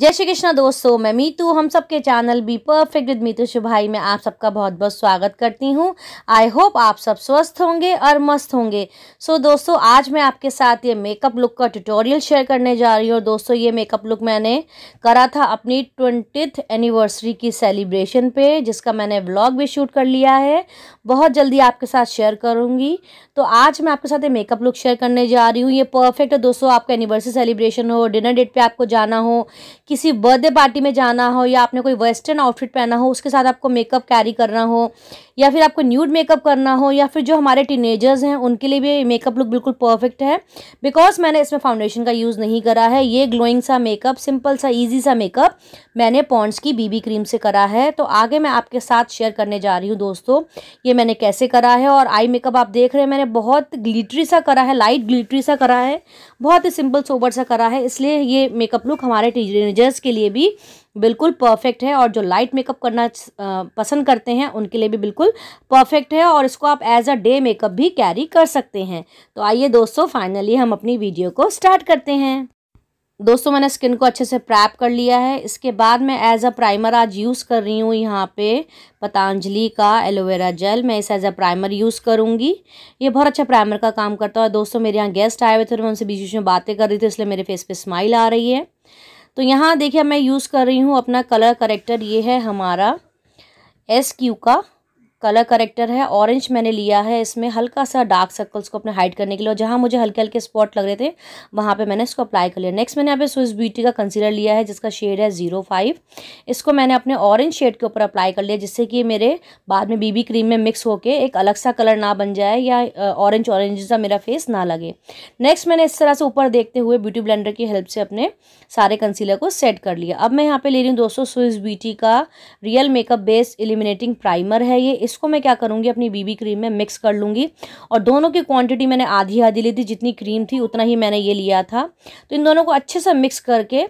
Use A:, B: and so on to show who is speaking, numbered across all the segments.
A: जय श्री कृष्णा दोस्तों मैं मीतू हम सबके channel be perfect with Meetu शुभाई में आप सबका बहुत बहुत स्वागत करती हूँ आई होप आप सब स्वस्थ होंगे और मस्त होंगे सो so, दोस्तों आज मैं आपके साथ ये मेकअप लुक का ट्यूटोरियल शेयर करने जा रही हूँ और दोस्तों ये मेकअप लुक मैंने करा था अपनी ट्वेंटिथ एनिवर्सरी की सेलिब्रेशन पे जिसका मैंने ब्लॉग भी शूट कर लिया है बहुत जल्दी आपके साथ शेयर करूँगी तो आज मैं आपके साथ ये मेकअप लुक शेयर करने जा रही हूँ ये परफेक्ट है दोस्तों आपका एनिवर्सरी सेलिब्रेशन हो डिनर डेट पर आपको जाना हो किसी बर्थडे पार्टी में जाना हो या आपने कोई वेस्टर्न आउटफिट पहना हो उसके साथ आपको मेकअप कैरी करना हो या फिर आपको न्यूड मेकअप करना हो या फिर जो हमारे टीनेजर्स हैं उनके लिए भी मेकअप लुक बिल्कुल परफेक्ट है बिकॉज मैंने इसमें फाउंडेशन का यूज़ नहीं करा है ये ग्लोइंग सा मेकअप सिंपल सा ईजी सा मेकअप मैंने पॉन्ड्स की बीबी क्रीम से करा है तो आगे मैं आपके साथ शेयर करने जा रही हूँ दोस्तों ये मैंने कैसे करा है और आई मेकअप आप देख रहे हैं मैंने बहुत ग्लिटरी सा करा है लाइट ग्लिटरी सा करा है बहुत ही सिंपल सोबर सा करा है इसलिए ये मेकअप लुक हमारे टीनेजर्स के लिए भी बिल्कुल परफेक्ट है और जो लाइट मेकअप करना पसंद करते हैं उनके लिए भी बिल्कुल परफेक्ट है और इसको आप एज अ डे मेकअप भी कैरी कर सकते हैं तो आइए दोस्तों फाइनली हम अपनी वीडियो को स्टार्ट करते हैं दोस्तों मैंने स्किन को अच्छे से प्रैप कर लिया है इसके बाद मैं एज अ प्राइमर आज यूज़ कर रही हूँ यहाँ पे पतंजलि का एलोवेरा जेल मैं इसे एज अ प्राइमर यूज़ करूँगी ये बहुत अच्छा प्राइमर का काम करता है दोस्तों मेरे यहाँ गेस्ट आए हुए थे तो मैं उनसे बीच बीच में बातें कर रही थी इसलिए मेरे फेस पे स्माइल आ रही है तो यहाँ देखिए मैं यूज़ कर रही हूँ अपना कलर करेक्टर ये है हमारा एस क्यू का कलर करेक्टर है ऑरेंज मैंने लिया है इसमें हल्का सा डार्क सर्कल्स को अपने हाइड करने के लिए और जहाँ मुझे हल्के हल्के स्पॉट लग रहे थे वहाँ पे मैंने इसको अप्लाई कर लिया नेक्स्ट मैंने यहाँ पे स्विस ब्यूटी का कंसीलर लिया है जिसका शेड है जीरो फाइव इसको मैंने अपने ऑरेंज शेड के ऊपर अप्लाई कर लिया जिससे कि मेरे बाद में बीबी क्रीम में मिक्स होकर एक अलग सा कलर ना बन जाए या ऑरेंज ऑरेंज सा मेरा फेस ना लगे नेक्स्ट मैंने इस तरह से ऊपर देखते हुए ब्यूटी ब्लेंडर की हेल्प से अपने सारे कंसीलर को सेट कर लिया अब मैं यहाँ पर ले रही हूँ दोस्तों स्विस ब्यूटी का real makeup based eliminating primer है ये इसको मैं क्या करूँगी अपनी बीबी क्रीम में मिक्स कर लूँगी और दोनों की क्वांटिटी मैंने आधी आधी ली थी जितनी क्रीम थी उतना ही मैंने ये लिया था तो इन दोनों को अच्छे से मिक्स करके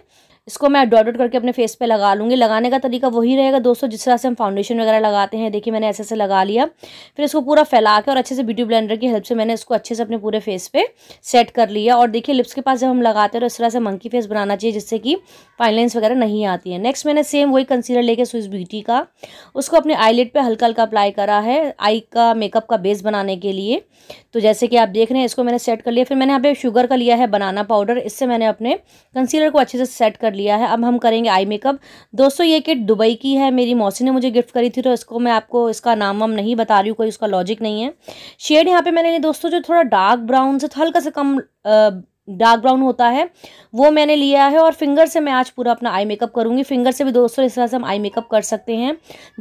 A: इसको मैं डॉट डॉट करके अपने फेस पे लगा लूँगी लगाने का तरीका वही रहेगा दोस्तों जिस तरह से हम फाउंडेशन वगैरह लगाते हैं देखिए मैंने ऐसे ऐसे लगा लिया फिर इसको पूरा फैला के और अच्छे से ब्यूटी ब्लेंडर की हेल्प से मैंने इसको अच्छे से अपने पूरे फेस पे सेट कर लिया और देखिए लिप्स के पास जब हम लगाते हैं तो इस तरह से मंकी फेस बनाना चाहिए जिससे कि फाइनलाइंस वगैरह नहीं आती है नेक्स्ट मैंने सेम वही कंसीलर लेके स्विस ब्यूटी का उसको अपने आईलेट पर हल्का हल्का अप्लाई करा है आई का मेकअप का बेस बनाने के लिए तो जैसे कि आप देख रहे हैं इसको मैंने सेट कर लिया फिर मैंने यहाँ पे शुगर का लिया है बनाना पाउडर इससे मैंने अपने कंसीलर को अच्छे से सेट कर लिया है अब हम करेंगे आई मेकअप दोस्तों ये किट दुबई की है मेरी मौसी ने मुझे गिफ्ट करी थी तो इसको मैं आपको इसका नाम वाम नहीं बता रही हूँ कोई उसका लॉजिक नहीं है शेड यहाँ पे मैंने दोस्तों जो थोड़ा डार्क ब्राउन से हल्का से कम डार्क ब्राउन होता है वो मैंने लिया है और फिंगर से मैं आज पूरा अपना आई मेकअप करूँगी फिंगर से भी दोस्तों इस तरह से हम आई मेकअप कर सकते हैं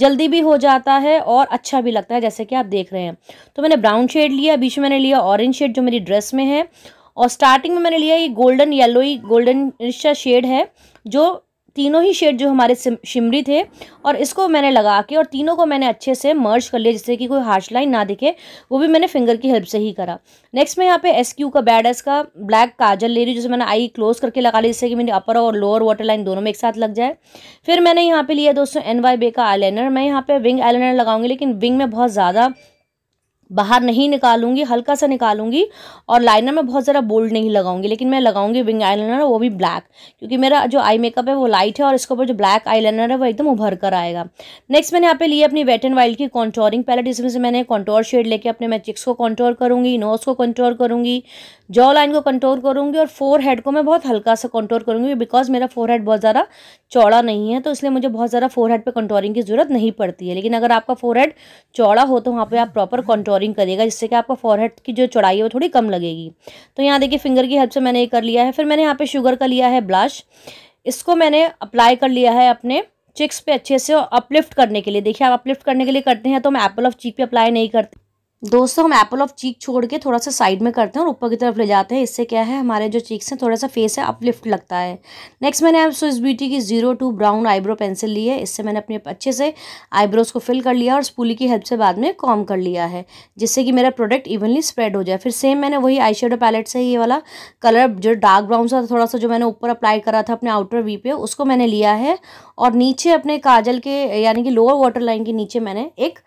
A: जल्दी भी हो जाता है और अच्छा भी लगता है जैसे कि आप देख रहे हैं तो मैंने ब्राउन शेड लिया बीच में मैंने लिया ऑरेंज शेड जो मेरी ड्रेस में है और स्टार्टिंग में मैंने लिया ये गोल्डन येलो ही गोल्डन सा शेड है जो तीनों ही शेड जो हमारे शिमरी थे और इसको मैंने लगा के और तीनों को मैंने अच्छे से मर्ज कर लिया जिससे कि कोई हार्श लाइन ना दिखे वो भी मैंने फिंगर की हेल्प से ही करा नेक्स्ट मैं यहाँ पे एस क्यू का बैड एस का ब्लैक काजल ले रही हूँ जिसे मैंने आई क्लोज करके लगा ली जिससे कि मेरी अपर और लोअर वाटर लाइन दोनों में एक साथ लग जाए फिर मैंने यहाँ पर लिया दोस्तों एन वाई बे का आई मैं यहाँ पर विंग आई लगाऊंगी लेकिन विंग में बहुत ज़्यादा बाहर नहीं निकालूंगी हल्का सा निकालूंगी और लाइनर में बहुत ज़रा बोल्ड नहीं लगाऊंगी लेकिन मैं लगाऊंगी विंग आईलाइनर वो भी ब्लैक क्योंकि मेरा जो आई मेकअप है वो लाइट है और इसके ऊपर जो ब्लैक आईलाइनर है वो एकदम उभर कर आएगा नेक्स्ट मैंने यहाँ पे ली अपनी वेट एंड वाइल्ड की कॉन्टोरिंग पैलेट इसमें से मैंने कॉन्टोर शेड लेके अपने मैं चिक्स को कॉन्टोर करूँगी नोज़ को कंट्रोल करूँगी जॉ लाइन को कंट्रोल करूँगी और फोर हेड को मैं बहुत हल्का सा कंट्रोल करूँगी बिकॉज मेरा फोर हेड बहुत ज़्यादा चौड़ा नहीं है तो इसलिए मुझे बहुत ज़्यादा फोर हेड पर कंट्रोलिंग की ज़रूरत नहीं पड़ती है लेकिन अगर आपका फोर हेड चौड़ा हो तो वहाँ पर आप प्रॉपर कंट्रोल कॉरिंग करेगा जिससे कि आपको फॉरहेड की जो चौड़ाई है वो थोड़ी कम लगेगी तो यहाँ देखिए फिंगर की हेल्प से मैंने ये कर लिया है फिर मैंने यहाँ पे शुगर का लिया है ब्लाश इसको मैंने अप्लाई कर लिया है अपने चिक्स पे अच्छे से अपलिफ्ट करने के लिए देखिए आप अपलिफ्ट करने के लिए करते हैं तो मैं एप्पल ऑफ चीक पे अप्लाई नहीं करती दोस्तों हम एप्पल ऑफ चीक छोड़ के थोड़ा सा साइड में करते हैं और ऊपर की तरफ ले जाते हैं इससे क्या है हमारे जो चीक्स हैं थोड़ा सा फेस है अपलिफ्ट लगता है नेक्स्ट मैंने अब स्विस ब्यूटी की zero two brown eyebrow pencil ली है इससे मैंने अपने अच्छे से आईब्रोज को फिल कर लिया और स्पूली की हेल्प से बाद में कॉम कर लिया है जिससे कि मेरा प्रोडक्ट इवनली स्प्रेड हो जाए फिर सेम मैंने वही आई पैलेट से ये वाला कलर जो डार्क ब्राउन सा थोड़ा सा जो मैंने ऊपर अप्लाई करा था अपने आउटर वी पे उसको मैंने लिया है और नीचे अपने काजल के यानी कि लोअर वाटर लाइन के नीचे मैंने एक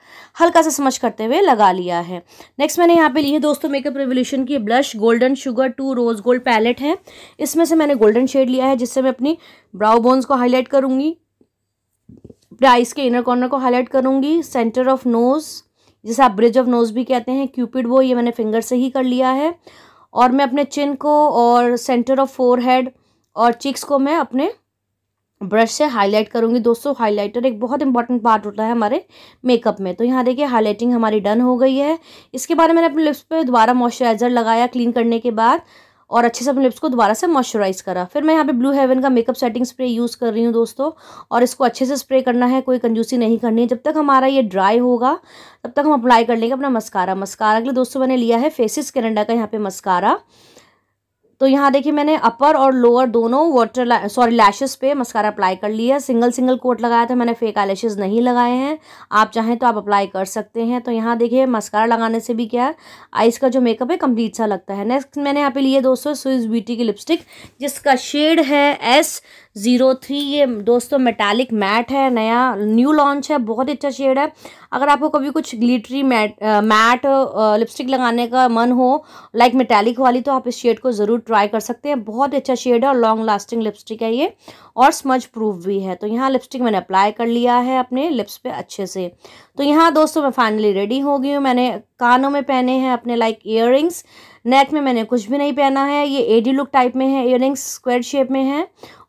A: हल्का सा समझ करते हुए लगा लिया है नेक्स्ट मैंने यहाँ पे लिए है दोस्तों मेकअप रेवोल्यूशन की blush golden sugar two rose gold palette है इसमें से मैंने गोल्डन शेड लिया है जिससे मैं अपनी ब्राउ बोन्स को हाईलाइट करूँगी प्राइस के इनर कॉर्नर को हाईलाइट करूँगी सेंटर ऑफ नोज़ जिसे आप ब्रिज ऑफ नोज़ भी कहते हैं क्यूपिड वो ये मैंने फिंगर से ही कर लिया है और मैं अपने चिन को और सेंटर ऑफ फोर और चिक्स को मैं अपने ब्रश से हाईलाइट करूँगी दोस्तों हाईलाइटर एक बहुत इंपॉर्टेंट पार्ट होता है हमारे मेकअप में तो यहाँ देखिए हाईलाइटिंग हमारी डन हो गई है इसके बाद मैंने अपने लिप्स पे दोबारा मॉइस्चराइज़र लगाया क्लीन करने के बाद और अच्छे से अपने लिप्स को दोबारा से मॉइस्चराइज़ करा फिर मैं यहाँ पे ब्लू हेवन का मेकअप सेटिंग स्प्रे यूज़ कर रही हूँ दोस्तों और इसको अच्छे से स्प्रे करना है कोई कंजूसी नहीं करनी है जब तक हमारा ये ड्राई होगा तब तक हम अप्लाई कर लेंगे अपना मस्कारा मस्कारा के लिए दोस्तों मैंने लिया है फेसिस कैनेडा का यहाँ पे मस्कारा तो यहाँ देखिए मैंने अपर और लोअर दोनों वाटर सॉरी लैशेस पे मस्कारा अप्लाई कर लिया है सिंगल सिंगल कोट लगाया था मैंने फेक आई नहीं लगाए हैं आप चाहें तो आप अप्लाई कर सकते हैं तो यहाँ देखिए मस्कारा लगाने से भी क्या है का जो मेकअप है कम्प्लीट सा लगता है नेक्स्ट मैंने यहाँ पे लिए दोस्तों स्विज ब्यूटी की लिपस्टिक जिसका शेड है एस ज़ीरो थ्री ये दोस्तों मेटालिक मैट है नया न्यू लॉन्च है बहुत ही अच्छा शेड है अगर आपको कभी कुछ ग्लिटरी मैट मैट लिपस्टिक लगाने का मन हो लाइक मेटालिक वाली तो आप इस शेड को ज़रूर ट्राई कर सकते हैं बहुत अच्छा शेड है और लॉन्ग लास्टिंग लिपस्टिक है ये और स्मज प्रूफ भी है तो यहाँ लिपस्टिक मैंने अप्लाई कर लिया है अपने लिप्स पे अच्छे से तो यहाँ दोस्तों मैं फाइनली रेडी हो गई हूँ मैंने कानों में पहने हैं अपने लाइक इयर नेक में मैंने कुछ भी नहीं पहना है ये एडी लुक टाइप में है इयर स्क्वायर शेप में है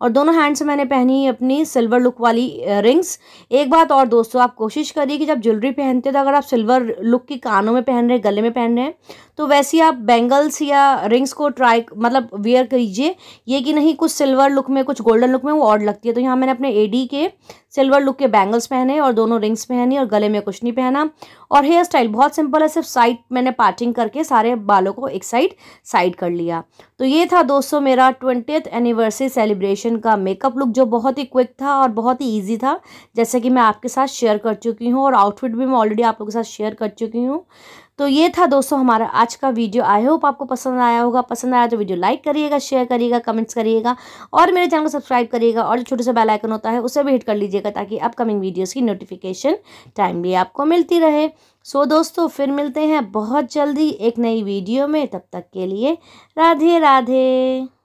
A: और दोनों हैंड से मैंने पहनी अपनी सिल्वर लुक वाली रिंग्स एक बात और दोस्तों आप कोशिश करिए कि जब ज्वेलरी पहनते हो तो अगर आप सिल्वर लुक की कानों में पहन रहे हैं गले में पहन रहे हैं तो वैसे आप बैंगल्स या रिंग्स को ट्राई मतलब वेयर करीजिए ये कि नहीं कुछ सिल्वर लुक में कुछ गोल्डन लुक में वो ऑर्ड लगती है तो यहाँ मैंने अपने एडी के सिल्वर लुक के बैंगल्स पहने और दोनों रिंग्स पहनी और गले में कुछ नहीं पहना और हेयर स्टाइल बहुत सिंपल है सिर्फ साइड मैंने पार्टिंग करके सारे बालों को एक साइड साइड कर लिया तो ये था दोस्तों मेरा ट्वेंटियथ एनिवर्सरी सेलिब्रेशन का मेकअप लुक जो बहुत ही क्विक था और बहुत ही ईजी था जैसे कि मैं आपके साथ शेयर कर चुकी हूँ और आउटफिट भी मैं ऑलरेडी आप लोगों के साथ शेयर कर चुकी हूँ तो ये था दोस्तों हमारा आज का वीडियो आई होप आपको पसंद आया होगा पसंद आया तो वीडियो लाइक करिएगा शेयर करिएगा कमेंट्स करिएगा और मेरे चैनल को सब्सक्राइब करिएगा और जो छोटे सा बेल आइकन होता है उसे भी हिट कर लीजिएगा ताकि अपकमिंग वीडियोज़ की नोटिफिकेशन टाइमली आपको मिलती रहे सो so, दोस्तों फिर मिलते हैं बहुत जल्दी एक नई वीडियो में तब तक के लिए राधे राधे